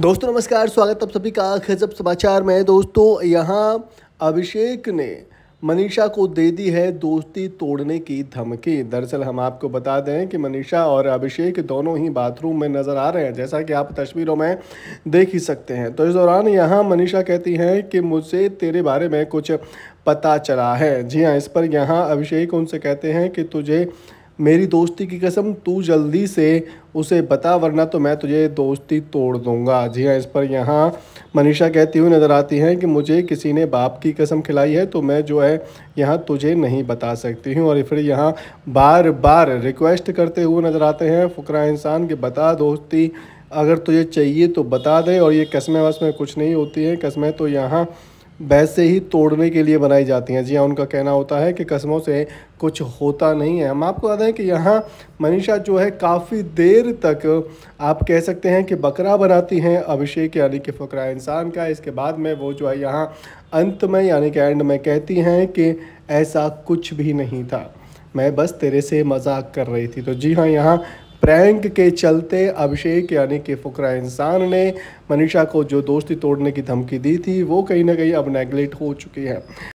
दोस्तों नमस्कार स्वागत आप सभी का खजब समाचार में दोस्तों यहाँ अभिषेक ने मनीषा को दे दी है दोस्ती तोड़ने की धमकी दरअसल हम आपको बता दें कि मनीषा और अभिषेक दोनों ही बाथरूम में नज़र आ रहे हैं जैसा कि आप तस्वीरों में देख ही सकते हैं तो इस दौरान यहाँ मनीषा कहती हैं कि मुझसे तेरे बारे में कुछ पता चला है जी हाँ इस पर यहाँ अभिषेक उनसे कहते हैं कि तुझे मेरी दोस्ती की कसम तू जल्दी से उसे बता वरना तो मैं तुझे दोस्ती तोड़ दूंगा जी हाँ इस पर यहाँ मनीषा कहती हुई नज़र आती हैं कि मुझे किसी ने बाप की कसम खिलाई है तो मैं जो है यहाँ तुझे नहीं बता सकती हूँ और फिर यहाँ बार बार रिक्वेस्ट करते हुए नज़र आते हैं फ़करा इंसान कि बता दोस्ती अगर तुझे चाहिए तो बता दे और ये कस्में वस्में कुछ नहीं होती हैं कस्में तो यहाँ वैसे ही तोड़ने के लिए बनाई जाती हैं जी हाँ उनका कहना होता है कि कस्मों से कुछ होता नहीं है हम आपको बता दें कि यहाँ मनीषा जो है काफ़ी देर तक आप कह सकते हैं कि बकरा बनाती हैं अभिषेक यानी कि फ़करा इंसान का इसके बाद में वो जो है यहाँ अंत में यानी कि एंड में कहती हैं कि ऐसा कुछ भी नहीं था मैं बस तेरे से मजाक कर रही थी तो जी हाँ यहाँ प्रैंक के चलते अभिषेक यानी कि फुकरा इंसान ने मनीषा को जो दोस्ती तोड़ने की धमकी दी थी वो कहीं ना कहीं अब नेगलेक्ट हो चुकी है